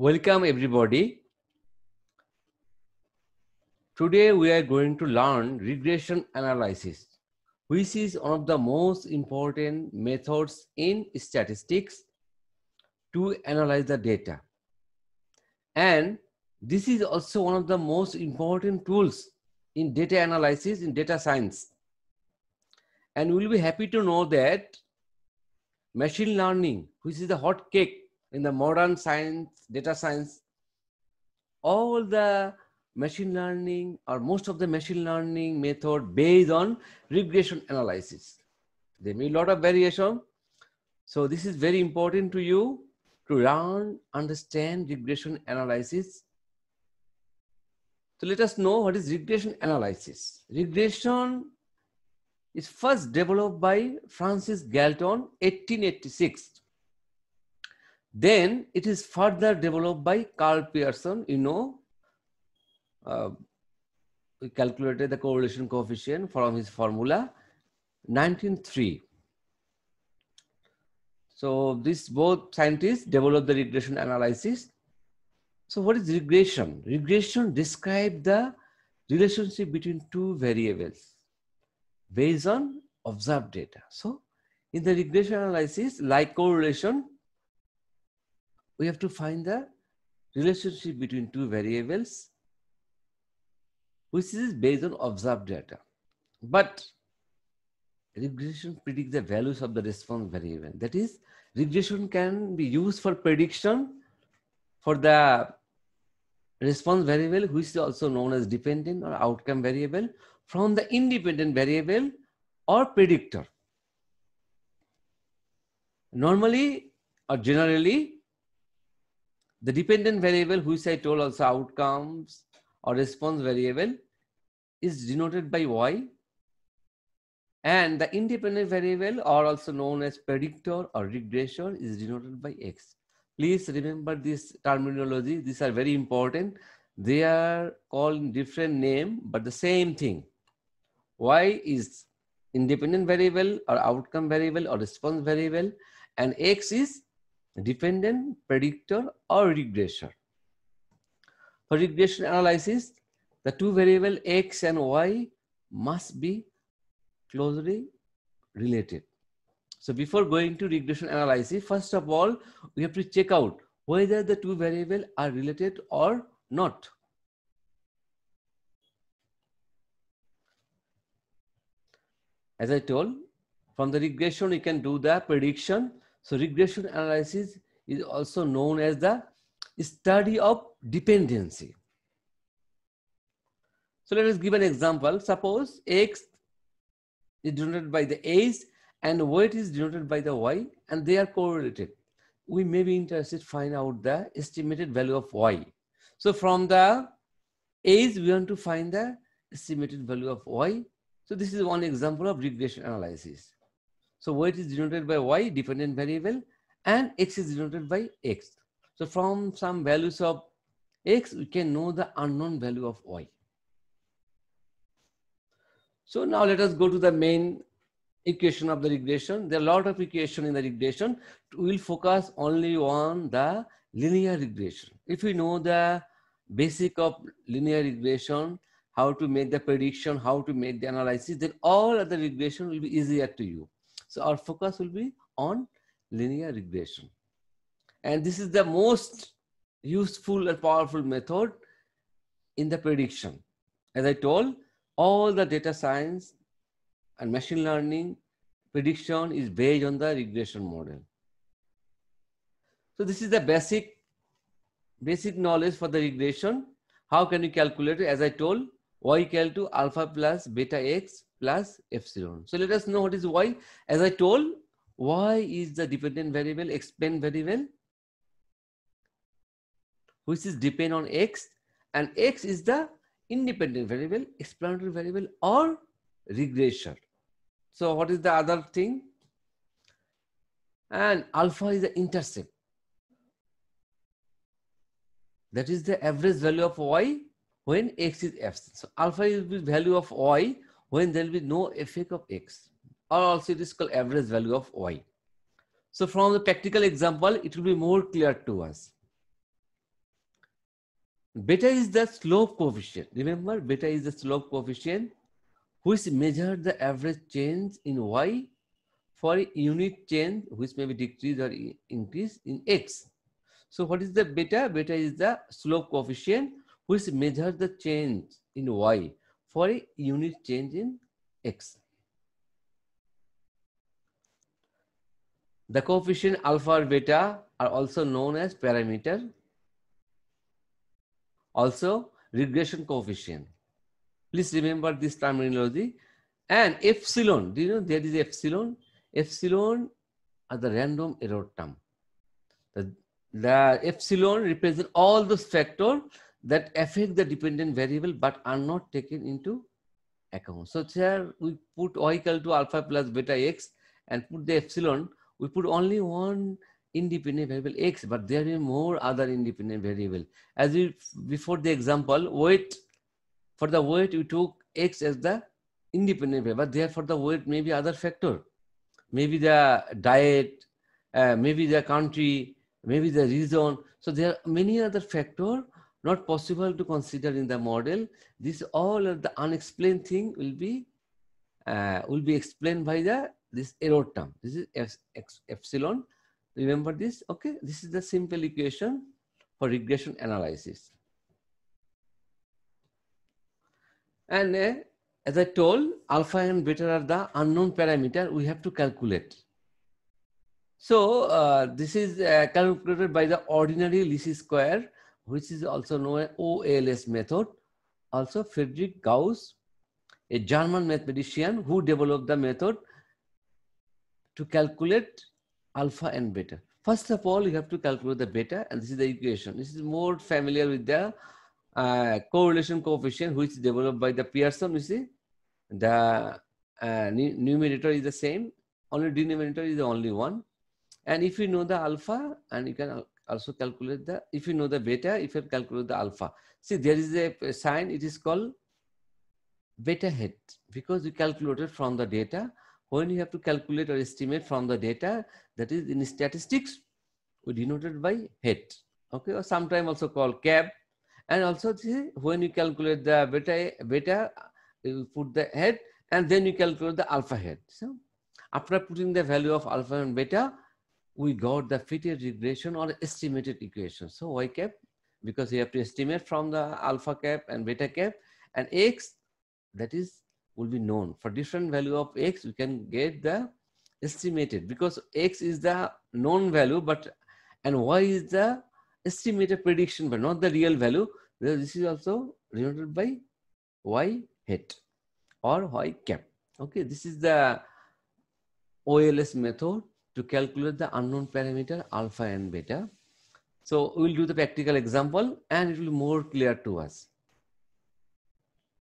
Welcome everybody. Today we are going to learn regression analysis, which is one of the most important methods in statistics to analyze the data. And this is also one of the most important tools in data analysis, in data science. And we'll be happy to know that machine learning, which is the hot cake in the modern science, data science, all the machine learning or most of the machine learning method based on regression analysis. There may a lot of variation. So this is very important to you to learn, understand regression analysis. So let us know what is regression analysis. Regression is first developed by Francis Galton, 1886. Then it is further developed by Carl Pearson, you know, uh, we calculated the correlation coefficient from his formula 1903. So this both scientists developed the regression analysis. So what is regression? Regression describes the relationship between two variables based on observed data. So in the regression analysis, like correlation, we have to find the relationship between two variables, which is based on observed data. But regression predicts the values of the response variable. That is, regression can be used for prediction for the response variable, which is also known as dependent or outcome variable, from the independent variable or predictor. Normally or generally, the dependent variable, which I told also outcomes or response variable, is denoted by y. And the independent variable, or also known as predictor or regressor, is denoted by x. Please remember this terminology. These are very important. They are called different name, but the same thing. Y is independent variable or outcome variable or response variable, and x is dependent, predictor, or regressor. For regression analysis, the two variable x and y must be closely related. So before going to regression analysis, first of all, we have to check out whether the two variable are related or not. As I told, from the regression, we can do the prediction so regression analysis is also known as the study of dependency. So let us give an example. Suppose X is denoted by the A's and weight is denoted by the Y and they are correlated. We may be interested to find out the estimated value of Y. So from the A's, we want to find the estimated value of Y. So this is one example of regression analysis. So weight is denoted by y dependent variable and x is denoted by x. So from some values of x, we can know the unknown value of y. So now let us go to the main equation of the regression. There are a lot of equation in the regression. We'll focus only on the linear regression. If we know the basic of linear regression, how to make the prediction, how to make the analysis, then all other regression will be easier to you. So our focus will be on linear regression. And this is the most useful and powerful method in the prediction. As I told, all the data science and machine learning prediction is based on the regression model. So this is the basic basic knowledge for the regression. How can you calculate it? As I told, y equal to alpha plus beta x plus epsilon. So let us know what is y. As I told, y is the dependent variable, very variable, which is depend on x, and x is the independent variable, explanatory variable, or regression. So what is the other thing? And alpha is the intercept. That is the average value of y when x is absent. So alpha is the value of y when there will be no effect of x or also it is called average value of y. So from the practical example, it will be more clear to us. Beta is the slope coefficient. Remember, beta is the slope coefficient which measures the average change in y for a unit change which may be decrease or increase in x. So what is the beta? Beta is the slope coefficient which measures the change in y for a unit change in x. The coefficient alpha or beta are also known as parameter. Also regression coefficient. Please remember this terminology. And epsilon, do you know there is epsilon? Epsilon are the random error term. The, the epsilon represents all those factors that affect the dependent variable but are not taken into account. So here we put y equal to alpha plus beta x and put the epsilon. We put only one independent variable x, but there are more other independent variable. As we before the example, weight for the weight we took x as the independent variable. Therefore, the weight may be other factor, maybe the diet, uh, maybe the country, maybe the region. So there are many other factor not possible to consider in the model. This all the unexplained thing will be uh, will be explained by the this error term. This is F, X, epsilon. Remember this? Okay, this is the simple equation for regression analysis. And uh, as I told, alpha and beta are the unknown parameter we have to calculate. So uh, this is uh, calculated by the ordinary least square which is also known as OLS method. Also Friedrich Gauss, a German mathematician who developed the method to calculate alpha and beta. First of all, you have to calculate the beta and this is the equation. This is more familiar with the uh, correlation coefficient which is developed by the Pearson, you see. The uh, numerator is the same, only denominator is the only one. And if you know the alpha and you can also calculate the, if you know the beta, if you calculate the alpha. See, there is a sign, it is called beta head because you calculated from the data. When you have to calculate or estimate from the data, that is in statistics, we denoted by head. Okay, or sometimes also called cap. And also see, when you calculate the beta, beta you put the head and then you calculate the alpha head. So after putting the value of alpha and beta, we got the Fitted regression or estimated equation. So y cap, because you have to estimate from the alpha cap and beta cap and x that is will be known. For different value of x, we can get the estimated because x is the known value but and y is the estimated prediction but not the real value. This is also denoted by y hat or y cap. Okay, this is the OLS method to calculate the unknown parameter alpha and beta. So we'll do the practical example and it will be more clear to us.